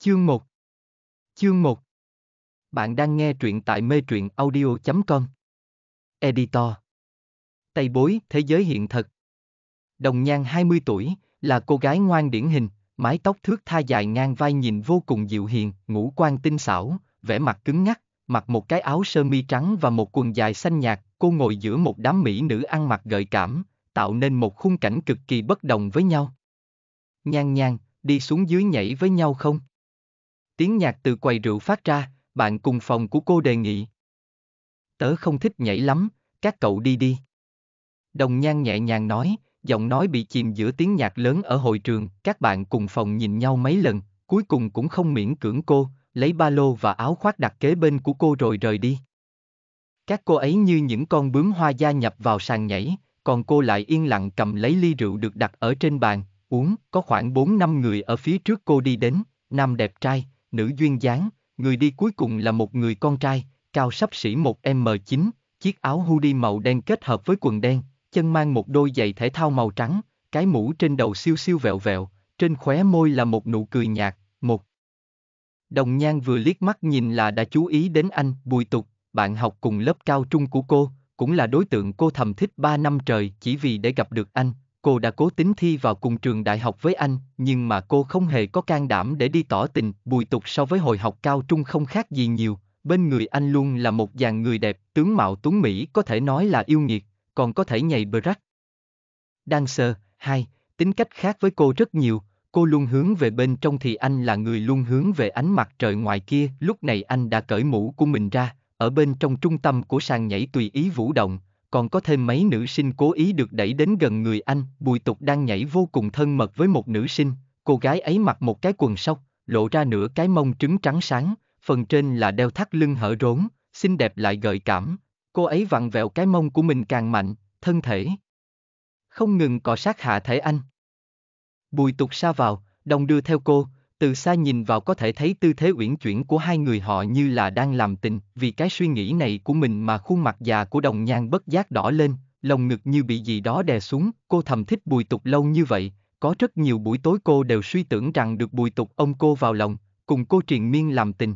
Chương 1 Chương 1 Bạn đang nghe truyện tại mê truyện audio.com Editor Tây bối, thế giới hiện thực. Đồng nhan 20 tuổi, là cô gái ngoan điển hình, mái tóc thước tha dài ngang vai nhìn vô cùng dịu hiền, ngũ quan tinh xảo, vẻ mặt cứng ngắc, mặc một cái áo sơ mi trắng và một quần dài xanh nhạt, cô ngồi giữa một đám mỹ nữ ăn mặc gợi cảm, tạo nên một khung cảnh cực kỳ bất đồng với nhau. Nhan nhan, đi xuống dưới nhảy với nhau không? Tiếng nhạc từ quầy rượu phát ra, bạn cùng phòng của cô đề nghị. Tớ không thích nhảy lắm, các cậu đi đi. Đồng nhan nhẹ nhàng nói, giọng nói bị chìm giữa tiếng nhạc lớn ở hội trường, các bạn cùng phòng nhìn nhau mấy lần, cuối cùng cũng không miễn cưỡng cô, lấy ba lô và áo khoác đặt kế bên của cô rồi rời đi. Các cô ấy như những con bướm hoa gia nhập vào sàn nhảy, còn cô lại yên lặng cầm lấy ly rượu được đặt ở trên bàn, uống, có khoảng 4-5 người ở phía trước cô đi đến, nam đẹp trai, nữ duyên dáng, người đi cuối cùng là một người con trai, cao sắp xỉ 1M9, chiếc áo hoodie màu đen kết hợp với quần đen, chân mang một đôi giày thể thao màu trắng, cái mũ trên đầu siêu siêu vẹo vẹo, trên khóe môi là một nụ cười nhạt, một. Đồng nhan vừa liếc mắt nhìn là đã chú ý đến anh, bùi tục, bạn học cùng lớp cao trung của cô, cũng là đối tượng cô thầm thích 3 năm trời chỉ vì để gặp được anh, Cô đã cố tính thi vào cùng trường đại học với anh, nhưng mà cô không hề có can đảm để đi tỏ tình. Bùi tục so với hồi học cao trung không khác gì nhiều, bên người anh luôn là một dàn người đẹp, tướng mạo tuấn Mỹ có thể nói là yêu nghiệt, còn có thể nhảy bờ rắc. Dancer, hai, tính cách khác với cô rất nhiều, cô luôn hướng về bên trong thì anh là người luôn hướng về ánh mặt trời ngoài kia. Lúc này anh đã cởi mũ của mình ra, ở bên trong trung tâm của sàn nhảy tùy ý vũ động, còn có thêm mấy nữ sinh cố ý được đẩy đến gần người anh, bùi tục đang nhảy vô cùng thân mật với một nữ sinh, cô gái ấy mặc một cái quần sóc, lộ ra nửa cái mông trứng trắng sáng, phần trên là đeo thắt lưng hở rốn, xinh đẹp lại gợi cảm, cô ấy vặn vẹo cái mông của mình càng mạnh, thân thể. Không ngừng cọ sát hạ thể anh. Bùi tục xa vào, đồng đưa theo cô, từ xa nhìn vào có thể thấy tư thế uyển chuyển của hai người họ như là đang làm tình, vì cái suy nghĩ này của mình mà khuôn mặt già của đồng nhan bất giác đỏ lên, lồng ngực như bị gì đó đè xuống, cô thầm thích bùi tục lâu như vậy, có rất nhiều buổi tối cô đều suy tưởng rằng được bùi tục ông cô vào lòng, cùng cô triền miên làm tình.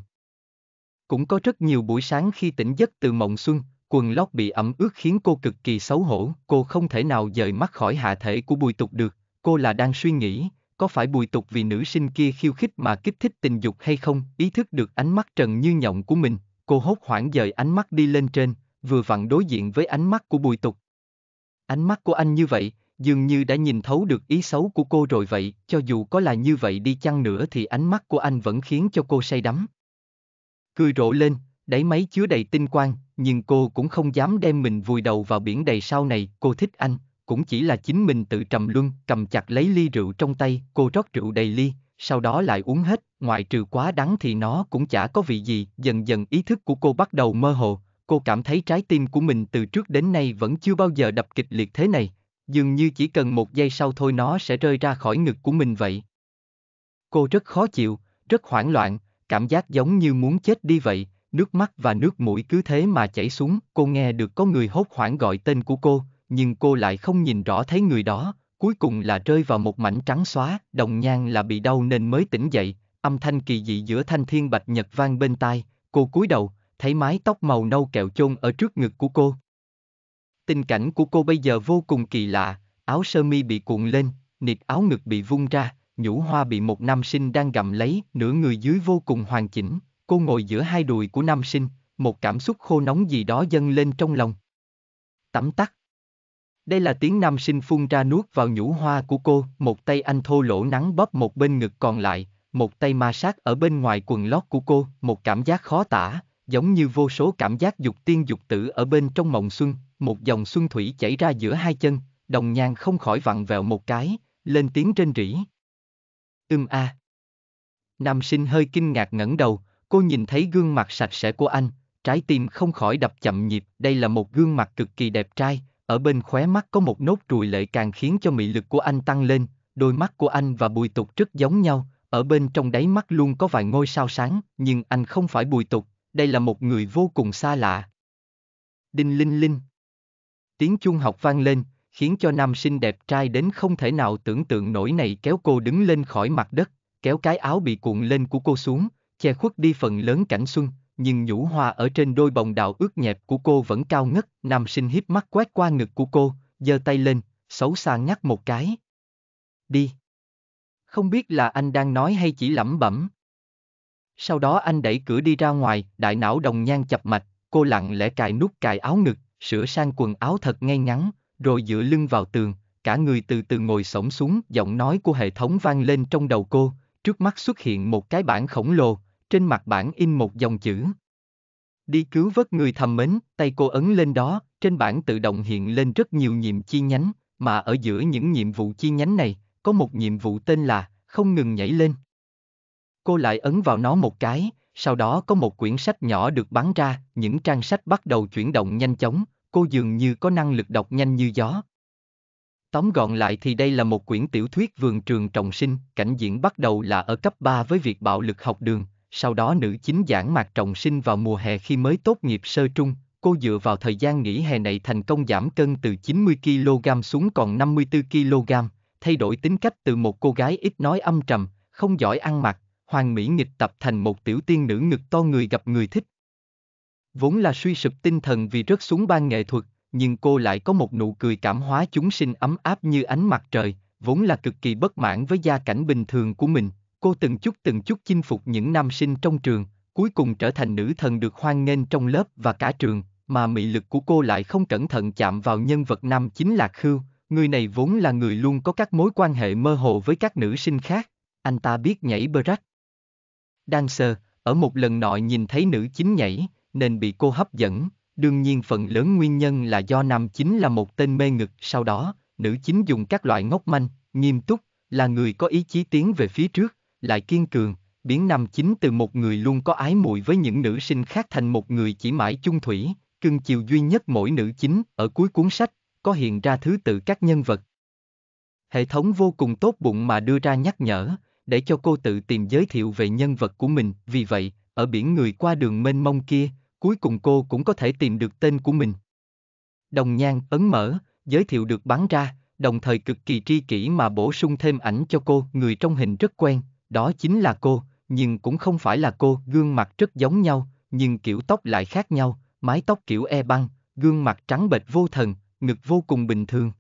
Cũng có rất nhiều buổi sáng khi tỉnh giấc từ mộng xuân, quần lót bị ẩm ướt khiến cô cực kỳ xấu hổ, cô không thể nào rời mắt khỏi hạ thể của bùi tục được, cô là đang suy nghĩ, có phải bùi tục vì nữ sinh kia khiêu khích mà kích thích tình dục hay không, ý thức được ánh mắt trần như nhộng của mình, cô hốt hoảng dời ánh mắt đi lên trên, vừa vặn đối diện với ánh mắt của bùi tục. Ánh mắt của anh như vậy, dường như đã nhìn thấu được ý xấu của cô rồi vậy, cho dù có là như vậy đi chăng nữa thì ánh mắt của anh vẫn khiến cho cô say đắm. Cười rộ lên, đáy máy chứa đầy tinh quang, nhưng cô cũng không dám đem mình vùi đầu vào biển đầy sau này, cô thích anh, cũng chỉ là chính mình tự trầm luân, cầm chặt lấy ly rượu trong tay, cô rót rượu đầy ly, sau đó lại uống hết, ngoại trừ quá đắng thì nó cũng chả có vị gì, dần dần ý thức của cô bắt đầu mơ hồ, cô cảm thấy trái tim của mình từ trước đến nay vẫn chưa bao giờ đập kịch liệt thế này, dường như chỉ cần một giây sau thôi nó sẽ rơi ra khỏi ngực của mình vậy. Cô rất khó chịu, rất hoảng loạn, cảm giác giống như muốn chết đi vậy, nước mắt và nước mũi cứ thế mà chảy xuống, cô nghe được có người hốt hoảng gọi tên của cô, nhưng cô lại không nhìn rõ thấy người đó, cuối cùng là rơi vào một mảnh trắng xóa, đồng nhan là bị đau nên mới tỉnh dậy, âm thanh kỳ dị giữa thanh thiên bạch nhật vang bên tai, cô cúi đầu, thấy mái tóc màu nâu kẹo chôn ở trước ngực của cô. Tình cảnh của cô bây giờ vô cùng kỳ lạ, áo sơ mi bị cuộn lên, nịt áo ngực bị vung ra, nhũ hoa bị một nam sinh đang gặm lấy, nửa người dưới vô cùng hoàn chỉnh, cô ngồi giữa hai đùi của nam sinh, một cảm xúc khô nóng gì đó dâng lên trong lòng. Tắm tắt đây là tiếng nam sinh phun ra nuốt vào nhũ hoa của cô, một tay anh thô lỗ nắng bóp một bên ngực còn lại, một tay ma sát ở bên ngoài quần lót của cô, một cảm giác khó tả, giống như vô số cảm giác dục tiên dục tử ở bên trong mộng xuân, một dòng xuân thủy chảy ra giữa hai chân, đồng nhang không khỏi vặn vẹo một cái, lên tiếng trên rỉ. Ưm a. À. Nam sinh hơi kinh ngạc ngẩng đầu, cô nhìn thấy gương mặt sạch sẽ của anh, trái tim không khỏi đập chậm nhịp, đây là một gương mặt cực kỳ đẹp trai, ở bên khóe mắt có một nốt ruồi lệ càng khiến cho mị lực của anh tăng lên, đôi mắt của anh và bùi tục rất giống nhau, ở bên trong đáy mắt luôn có vài ngôi sao sáng, nhưng anh không phải bùi tục, đây là một người vô cùng xa lạ. Đinh linh linh. Tiếng chuông học vang lên, khiến cho nam sinh đẹp trai đến không thể nào tưởng tượng nổi này kéo cô đứng lên khỏi mặt đất, kéo cái áo bị cuộn lên của cô xuống, che khuất đi phần lớn cảnh xuân, nhưng nhũ hoa ở trên đôi bồng đào ướt nhẹp của cô vẫn cao ngất, nam sinh hiếp mắt quét qua ngực của cô, giơ tay lên, xấu xa ngắt một cái. Đi. Không biết là anh đang nói hay chỉ lẩm bẩm. Sau đó anh đẩy cửa đi ra ngoài, đại não đồng nhan chập mạch, cô lặng lẽ cài nút cài áo ngực, sửa sang quần áo thật ngay ngắn, rồi dựa lưng vào tường, cả người từ từ ngồi sổng xuống, giọng nói của hệ thống vang lên trong đầu cô, trước mắt xuất hiện một cái bảng khổng lồ, trên mặt bản in một dòng chữ. Đi cứu vớt người thầm mến, tay cô ấn lên đó, trên bảng tự động hiện lên rất nhiều nhiệm chi nhánh, mà ở giữa những nhiệm vụ chi nhánh này, có một nhiệm vụ tên là không ngừng nhảy lên. Cô lại ấn vào nó một cái, sau đó có một quyển sách nhỏ được bắn ra, những trang sách bắt đầu chuyển động nhanh chóng, cô dường như có năng lực đọc nhanh như gió. Tóm gọn lại thì đây là một quyển tiểu thuyết vườn trường trọng sinh, cảnh diễn bắt đầu là ở cấp 3 với việc bạo lực học đường, sau đó nữ chính giảng mạc trọng sinh vào mùa hè khi mới tốt nghiệp sơ trung, cô dựa vào thời gian nghỉ hè này thành công giảm cân từ 90kg xuống còn 54kg, thay đổi tính cách từ một cô gái ít nói âm trầm, không giỏi ăn mặc, hoàng mỹ nghịch tập thành một tiểu tiên nữ ngực to người gặp người thích. Vốn là suy sụp tinh thần vì rớt xuống ban nghệ thuật, nhưng cô lại có một nụ cười cảm hóa chúng sinh ấm áp như ánh mặt trời, vốn là cực kỳ bất mãn với gia cảnh bình thường của mình, cô từng chút từng chút chinh phục những nam sinh trong trường, cuối cùng trở thành nữ thần được hoan nghênh trong lớp và cả trường, mà mị lực của cô lại không cẩn thận chạm vào nhân vật nam chính là Khưu, người này vốn là người luôn có các mối quan hệ mơ hồ với các nữ sinh khác, anh ta biết nhảy bơ rắc. ở một lần nọ nhìn thấy nữ chính nhảy, nên bị cô hấp dẫn, đương nhiên phần lớn nguyên nhân là do nam chính là một tên mê ngực, sau đó, nữ chính dùng các loại ngốc manh, nghiêm túc, là người có ý chí tiến về phía trước, lại kiên cường, biến nam chính từ một người luôn có ái muội với những nữ sinh khác thành một người chỉ mãi chung thủy, cưng chiều duy nhất mỗi nữ chính ở cuối cuốn sách, có hiện ra thứ tự các nhân vật. Hệ thống vô cùng tốt bụng mà đưa ra nhắc nhở, để cho cô tự tìm giới thiệu về nhân vật của mình, vì vậy, ở biển người qua đường mênh mông kia, cuối cùng cô cũng có thể tìm được tên của mình. Đồng nhang ấn mở, giới thiệu được bán ra, đồng thời cực kỳ tri kỷ mà bổ sung thêm ảnh cho cô, người trong hình rất quen, đó chính là cô, nhưng cũng không phải là cô, gương mặt rất giống nhau, nhưng kiểu tóc lại khác nhau, mái tóc kiểu e băng, gương mặt trắng bệch vô thần, ngực vô cùng bình thường.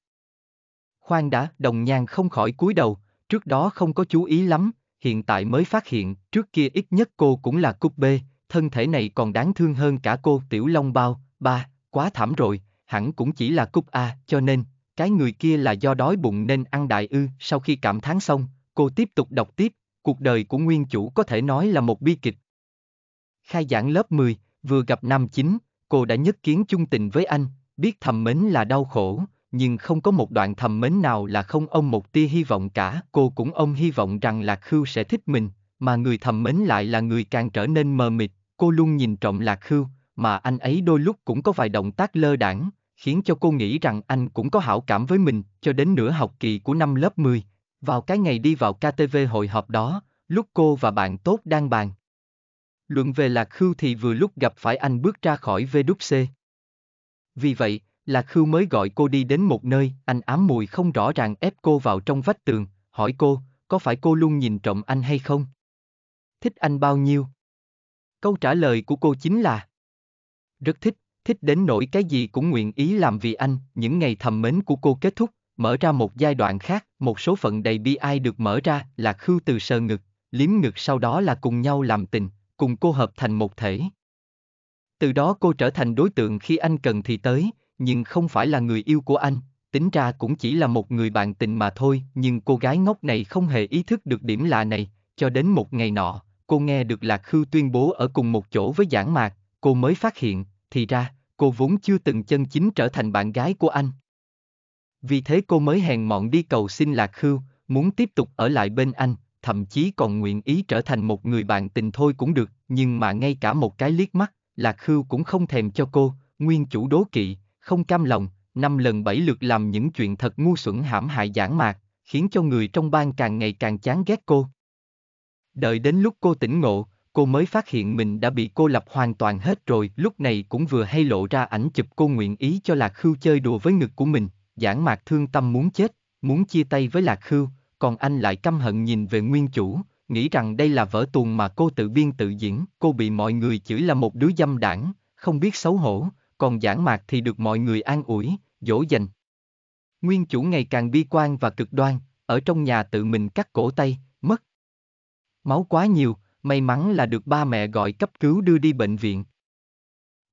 Khoan đã, đồng nhan không khỏi cúi đầu, trước đó không có chú ý lắm, hiện tại mới phát hiện, trước kia ít nhất cô cũng là cúp bê, thân thể này còn đáng thương hơn cả cô tiểu long bao, ba, quá thảm rồi, hẳn cũng chỉ là cúp A, cho nên, cái người kia là do đói bụng nên ăn đại ư, sau khi cảm thán xong, cô tiếp tục đọc tiếp, cuộc đời của nguyên chủ có thể nói là một bi kịch. Khai giảng lớp 10, vừa gặp năm chính, cô đã nhất kiến chung tình với anh, biết thầm mến là đau khổ, nhưng không có một đoạn thầm mến nào là không ông một tia hy vọng cả. Cô cũng ông hy vọng rằng Lạc Khưu sẽ thích mình, mà người thầm mến lại là người càng trở nên mờ mịt. Cô luôn nhìn trộm Lạc Khưu, mà anh ấy đôi lúc cũng có vài động tác lơ đảng, khiến cho cô nghĩ rằng anh cũng có hảo cảm với mình. Cho đến nửa học kỳ của năm lớp 10, vào cái ngày đi vào KTV hội họp đó, lúc cô và bạn tốt đang bàn. Luận về Lạc Khưu thì vừa lúc gặp phải anh bước ra khỏi VWC. Vì vậy, Lạc Khưu mới gọi cô đi đến một nơi, anh ám mùi không rõ ràng ép cô vào trong vách tường, hỏi cô, có phải cô luôn nhìn trộm anh hay không? Thích anh bao nhiêu? Câu trả lời của cô chính là Rất thích, thích đến nỗi cái gì cũng nguyện ý làm vì anh, những ngày thầm mến của cô kết thúc, mở ra một giai đoạn khác, một số phận đầy bi ai được mở ra là khư từ sờ ngực, liếm ngực sau đó là cùng nhau làm tình, cùng cô hợp thành một thể. Từ đó cô trở thành đối tượng khi anh cần thì tới, nhưng không phải là người yêu của anh, tính ra cũng chỉ là một người bạn tình mà thôi, nhưng cô gái ngốc này không hề ý thức được điểm lạ này, cho đến một ngày nọ, cô nghe được Lạc Khư tuyên bố ở cùng một chỗ với giảng mạc, cô mới phát hiện, thì ra, cô vốn chưa từng chân chính trở thành bạn gái của anh vì thế cô mới hèn mọn đi cầu xin Lạc Hưu, muốn tiếp tục ở lại bên anh, thậm chí còn nguyện ý trở thành một người bạn tình thôi cũng được, nhưng mà ngay cả một cái liếc mắt, Lạc Hưu cũng không thèm cho cô, nguyên chủ đố kỵ, không cam lòng, năm lần bảy lượt làm những chuyện thật ngu xuẩn hãm hại giảng mạc, khiến cho người trong ban càng ngày càng chán ghét cô. Đợi đến lúc cô tỉnh ngộ, cô mới phát hiện mình đã bị cô lập hoàn toàn hết rồi, lúc này cũng vừa hay lộ ra ảnh chụp cô nguyện ý cho Lạc Khưu chơi đùa với ngực của mình, Giảng mạc thương tâm muốn chết, muốn chia tay với Lạc Khưu, còn anh lại căm hận nhìn về nguyên chủ, nghĩ rằng đây là vở tuồng mà cô tự biên tự diễn, cô bị mọi người chửi là một đứa dâm đảng, không biết xấu hổ, còn giảng mạc thì được mọi người an ủi, dỗ dành. Nguyên chủ ngày càng bi quan và cực đoan, ở trong nhà tự mình cắt cổ tay, mất. Máu quá nhiều, may mắn là được ba mẹ gọi cấp cứu đưa đi bệnh viện.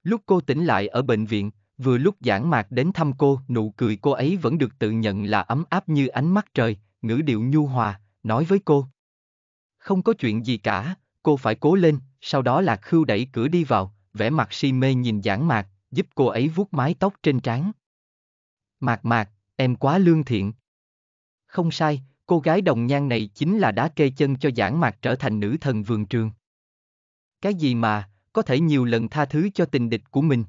Lúc cô tỉnh lại ở bệnh viện, Vừa lúc giảng mạc đến thăm cô, nụ cười cô ấy vẫn được tự nhận là ấm áp như ánh mắt trời, ngữ điệu nhu hòa, nói với cô. Không có chuyện gì cả, cô phải cố lên, sau đó Lạc Khưu đẩy cửa đi vào, vẻ mặt si mê nhìn giảng mạc, giúp cô ấy vuốt mái tóc trên trán. Mạc mạc, em quá lương thiện. Không sai, cô gái đồng nhan này chính là đá kê chân cho giảng mạc trở thành nữ thần vườn trường. Cái gì mà, có thể nhiều lần tha thứ cho tình địch của mình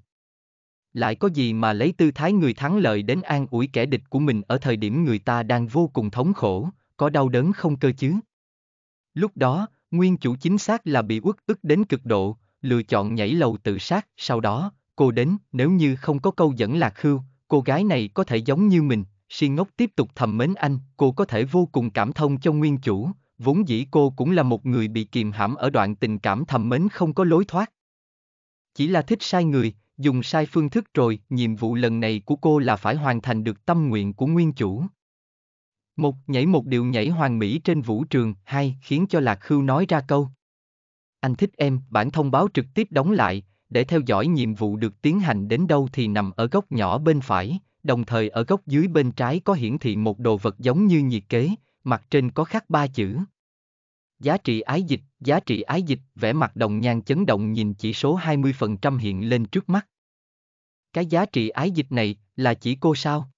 lại có gì mà lấy tư thái người thắng lợi đến an ủi kẻ địch của mình ở thời điểm người ta đang vô cùng thống khổ, có đau đớn không cơ chứ? Lúc đó, nguyên chủ chính xác là bị uất ức đến cực độ, lựa chọn nhảy lầu tự sát, sau đó, cô đến, nếu như không có câu dẫn lạc khưu, cô gái này có thể giống như mình, si ngốc tiếp tục thầm mến anh, cô có thể vô cùng cảm thông cho nguyên chủ, vốn dĩ cô cũng là một người bị kìm hãm ở đoạn tình cảm thầm mến không có lối thoát. Chỉ là thích sai người, dùng sai phương thức rồi, nhiệm vụ lần này của cô là phải hoàn thành được tâm nguyện của nguyên chủ. Một, nhảy một điệu nhảy hoàng mỹ trên vũ trường, hai, khiến cho Lạc Khưu nói ra câu. Anh thích em, bản thông báo trực tiếp đóng lại, để theo dõi nhiệm vụ được tiến hành đến đâu thì nằm ở góc nhỏ bên phải, đồng thời ở góc dưới bên trái có hiển thị một đồ vật giống như nhiệt kế, mặt trên có khắc ba chữ. Giá trị ái dịch, giá trị ái dịch, vẻ mặt đồng nhan chấn động nhìn chỉ số 20% hiện lên trước mắt cái giá trị ái dịch này là chỉ cô sao?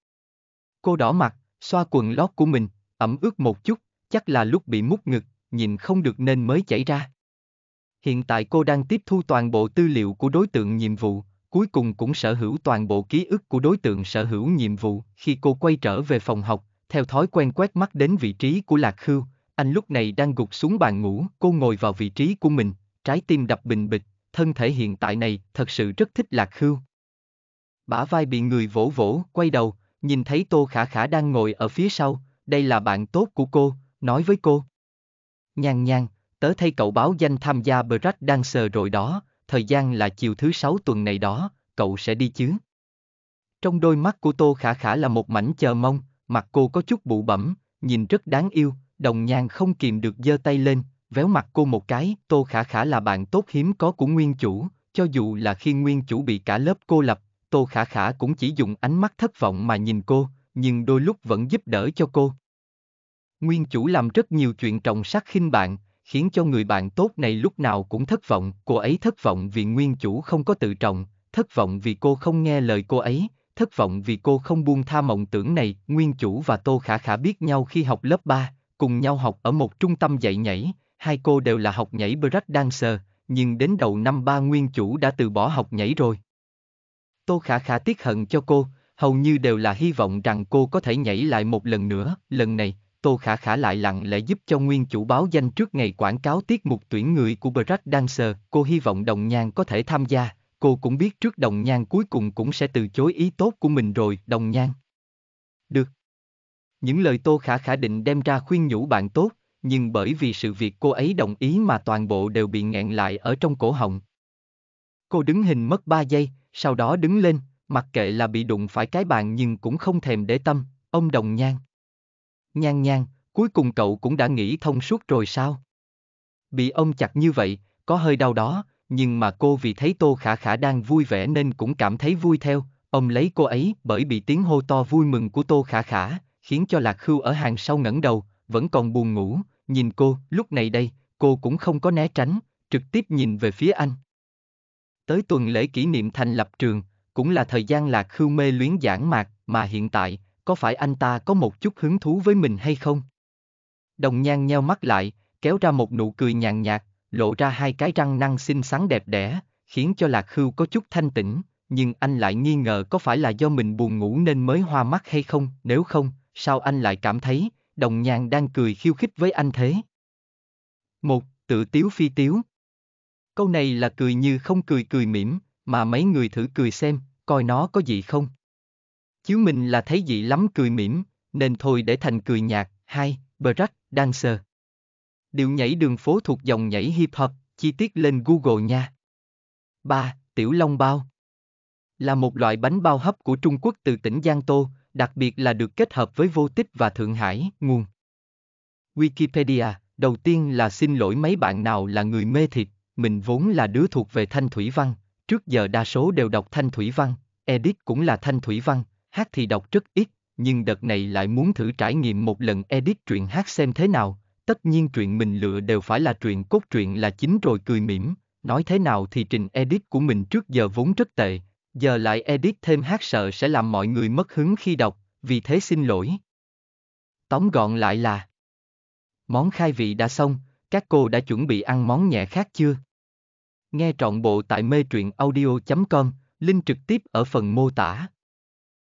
Cô đỏ mặt, xoa quần lót của mình, ẩm ướt một chút, chắc là lúc bị mút ngực, nhìn không được nên mới chảy ra. Hiện tại cô đang tiếp thu toàn bộ tư liệu của đối tượng nhiệm vụ, cuối cùng cũng sở hữu toàn bộ ký ức của đối tượng sở hữu nhiệm vụ. Khi cô quay trở về phòng học, theo thói quen quét mắt đến vị trí của Lạc Khưu, anh lúc này đang gục xuống bàn ngủ, cô ngồi vào vị trí của mình, trái tim đập bình bịch, thân thể hiện tại này thật sự rất thích Lạc Khưu bả vai bị người vỗ vỗ, quay đầu, nhìn thấy Tô Khả Khả đang ngồi ở phía sau, đây là bạn tốt của cô, nói với cô. Nhàn nhàn, tớ thay cậu báo danh tham gia Brad Dancer rồi đó, thời gian là chiều thứ sáu tuần này đó, cậu sẽ đi chứ? Trong đôi mắt của Tô Khả Khả là một mảnh chờ mong, mặt cô có chút bụ bẩm, nhìn rất đáng yêu, đồng nhàn không kìm được giơ tay lên, véo mặt cô một cái, Tô Khả Khả là bạn tốt hiếm có của nguyên chủ, cho dù là khi nguyên chủ bị cả lớp cô lập, Tô Khả Khả cũng chỉ dùng ánh mắt thất vọng mà nhìn cô, nhưng đôi lúc vẫn giúp đỡ cho cô. Nguyên chủ làm rất nhiều chuyện trọng sắc khinh bạn, khiến cho người bạn tốt này lúc nào cũng thất vọng. Cô ấy thất vọng vì nguyên chủ không có tự trọng, thất vọng vì cô không nghe lời cô ấy, thất vọng vì cô không buông tha mộng tưởng này. Nguyên chủ và Tô Khả Khả biết nhau khi học lớp 3, cùng nhau học ở một trung tâm dạy nhảy. Hai cô đều là học nhảy break dancer, nhưng đến đầu năm ba nguyên chủ đã từ bỏ học nhảy rồi. Tô Khả Khả tiếc hận cho cô, hầu như đều là hy vọng rằng cô có thể nhảy lại một lần nữa, lần này, Tô Khả Khả lại lặng lẽ giúp cho nguyên chủ báo danh trước ngày quảng cáo tiết mục tuyển người của Brack Dancer, cô hy vọng Đồng Nhan có thể tham gia, cô cũng biết trước Đồng Nhan cuối cùng cũng sẽ từ chối ý tốt của mình rồi, Đồng Nhan. Được. Những lời Tô Khả Khả định đem ra khuyên nhủ bạn tốt, nhưng bởi vì sự việc cô ấy đồng ý mà toàn bộ đều bị nghẹn lại ở trong cổ họng. Cô đứng hình mất 3 giây, sau đó đứng lên, mặc kệ là bị đụng phải cái bàn nhưng cũng không thèm để tâm, ông đồng nhan. Nhan nhan, cuối cùng cậu cũng đã nghĩ thông suốt rồi sao? Bị ông chặt như vậy, có hơi đau đó, nhưng mà cô vì thấy Tô Khả Khả đang vui vẻ nên cũng cảm thấy vui theo, ông lấy cô ấy bởi bị tiếng hô to vui mừng của Tô Khả Khả, khiến cho Lạc Khưu ở hàng sau ngẩng đầu, vẫn còn buồn ngủ, nhìn cô, lúc này đây, cô cũng không có né tránh, trực tiếp nhìn về phía anh. Tới tuần lễ kỷ niệm thành lập trường, cũng là thời gian lạc khưu mê luyến giảng mạc, mà hiện tại, có phải anh ta có một chút hứng thú với mình hay không? Đồng nhan nheo mắt lại, kéo ra một nụ cười nhàn nhạt, lộ ra hai cái răng năng xinh xắn đẹp đẽ, khiến cho lạc khưu có chút thanh tĩnh, nhưng anh lại nghi ngờ có phải là do mình buồn ngủ nên mới hoa mắt hay không, nếu không, sao anh lại cảm thấy, đồng nhan đang cười khiêu khích với anh thế? Một, tự tiếu phi tiếu, Câu này là cười như không cười cười mỉm, mà mấy người thử cười xem, coi nó có gì không. Chứ mình là thấy dị lắm cười mỉm, nên thôi để thành cười nhạc, hai, Brack, Dancer. Điệu nhảy đường phố thuộc dòng nhảy hip hop, chi tiết lên Google nha. 3. Tiểu Long Bao Là một loại bánh bao hấp của Trung Quốc từ tỉnh Giang Tô, đặc biệt là được kết hợp với vô tích và Thượng Hải, nguồn. Wikipedia, đầu tiên là xin lỗi mấy bạn nào là người mê thịt, mình vốn là đứa thuộc về Thanh Thủy Văn, trước giờ đa số đều đọc Thanh Thủy Văn, Edit cũng là Thanh Thủy Văn, hát thì đọc rất ít, nhưng đợt này lại muốn thử trải nghiệm một lần edit truyện hát xem thế nào, tất nhiên truyện mình lựa đều phải là truyện cốt truyện là chính rồi cười mỉm, nói thế nào thì trình edit của mình trước giờ vốn rất tệ, giờ lại edit thêm hát sợ sẽ làm mọi người mất hứng khi đọc, vì thế xin lỗi. Tóm gọn lại là Món khai vị đã xong, các cô đã chuẩn bị ăn món nhẹ khác chưa? Nghe trọn bộ tại mê truyện audio.com, link trực tiếp ở phần mô tả.